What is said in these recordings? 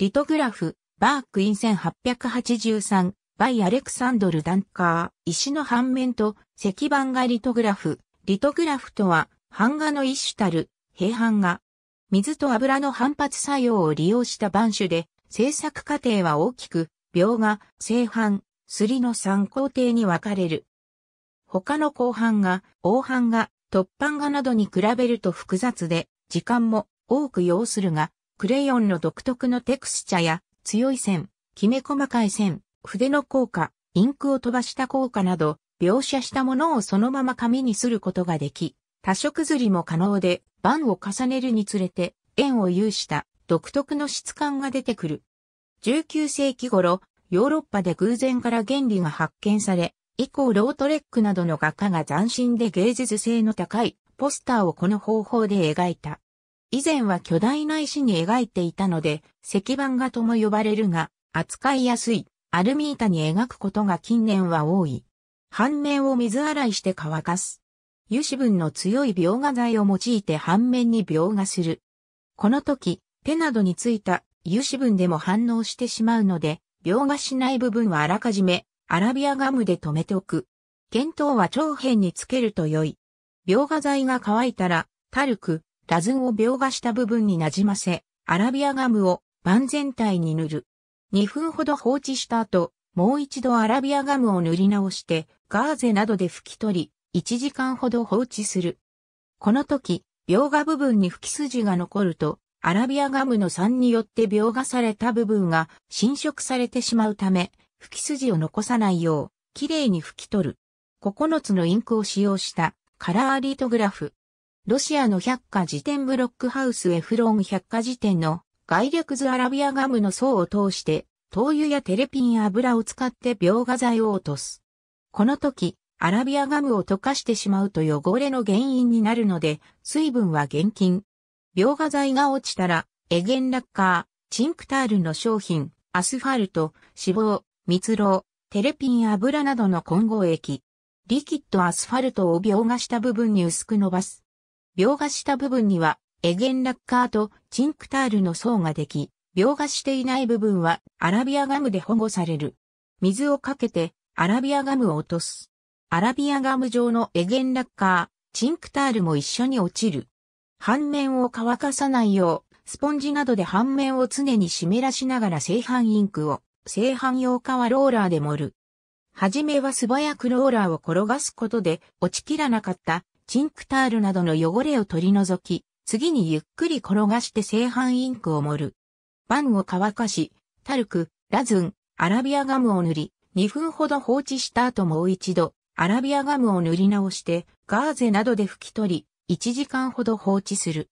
リトグラフ、バークイン1883、バイ・アレクサンドル・ダンカー、石の反面と石板がリトグラフ。リトグラフとは、版画の一種たる、平版画。水と油の反発作用を利用した版種で、制作過程は大きく、描画、製版、すりの3工程に分かれる。他の後版画、黄版画、突版画などに比べると複雑で、時間も多く要するが、クレヨンの独特のテクスチャや強い線、きめ細かい線、筆の効果、インクを飛ばした効果など、描写したものをそのまま紙にすることができ、多色刷りも可能で、番を重ねるにつれて、円を有した独特の質感が出てくる。19世紀頃、ヨーロッパで偶然から原理が発見され、以降ロートレックなどの画家が斬新で芸術性の高いポスターをこの方法で描いた。以前は巨大な石に描いていたので、石板画とも呼ばれるが、扱いやすい、アルミ板に描くことが近年は多い。半面を水洗いして乾かす。油脂分の強い描画剤を用いて半面に描画する。この時、手などについた油脂分でも反応してしまうので、描画しない部分はあらかじめ、アラビアガムで留めておく。検討は長辺につけると良い。描画剤が乾いたら、たるく、ラズンを描画した部分になじませ、アラビアガムを盤全体に塗る。2分ほど放置した後、もう一度アラビアガムを塗り直して、ガーゼなどで拭き取り、1時間ほど放置する。この時、描画部分に吹き筋が残ると、アラビアガムの酸によって描画された部分が侵食されてしまうため、吹き筋を残さないよう、きれいに拭き取る。9つのインクを使用したカラーリートグラフ。ロシアの百科事典ブロックハウスエフロン百科事典の概略図アラビアガムの層を通して、灯油やテレピン油を使って描画剤を落とす。この時、アラビアガムを溶かしてしまうと汚れの原因になるので、水分は厳禁。描画剤が落ちたら、エゲンラッカー、チンクタールの商品、アスファルト、脂肪、蜜蝋、テレピン油などの混合液。リキッドアスファルトを描画した部分に薄く伸ばす。描画した部分には、エゲンラッカーとチンクタールの層ができ、描画していない部分はアラビアガムで保護される。水をかけてアラビアガムを落とす。アラビアガム状のエゲンラッカー、チンクタールも一緒に落ちる。反面を乾かさないよう、スポンジなどで反面を常に湿らしながら製版インクを、製版用化はローラーで盛る。はじめは素早くローラーを転がすことで落ちきらなかったチンクタールなどの汚れを取り除き、次にゆっくり転がして製版インクを盛る。パンを乾かし、タルク、ラズン、アラビアガムを塗り、2分ほど放置した後もう一度、アラビアガムを塗り直して、ガーゼなどで拭き取り、1時間ほど放置する。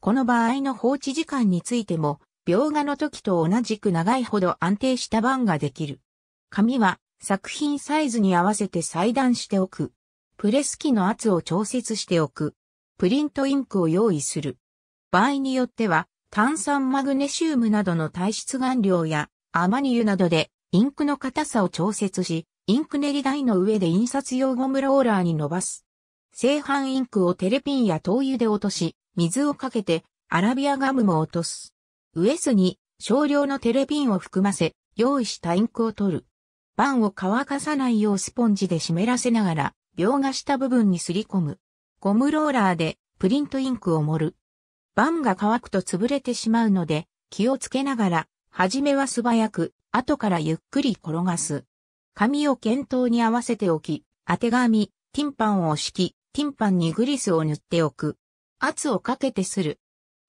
この場合の放置時間についても、描画の時と同じく長いほど安定した版ができる。紙は作品サイズに合わせて裁断しておく。プレス機の圧を調節しておく。プリントインクを用意する。場合によっては、炭酸マグネシウムなどの体質顔料やアマニ油などでインクの硬さを調節し、インク練り台の上で印刷用ゴムローラーに伸ばす。製版インクをテレピンや灯油で落とし、水をかけてアラビアガムも落とす。ウエスに少量のテレピンを含ませ、用意したインクを取る。板を乾かさないようスポンジで湿らせながら、描画した部分にすり込む。ゴムローラーでプリントインクを盛る。バンが乾くと潰れてしまうので、気をつけながら、はじめは素早く、後からゆっくり転がす。紙を検討に合わせておき、当て紙、ティンパンを敷き、ティンパンにグリスを塗っておく。圧をかけてする。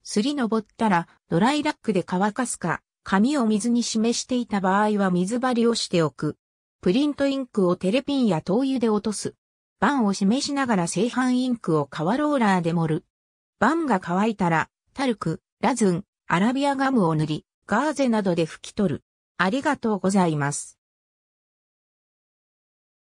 すり登ったら、ドライラックで乾かすか、紙を水に示していた場合は水張りをしておく。プリントインクをテレピンや灯油で落とす。バンを示しながら製版インクを皮ローラーで盛る。バンが乾いたら、タルク、ラズン、アラビアガムを塗り、ガーゼなどで拭き取る。ありがとうございます。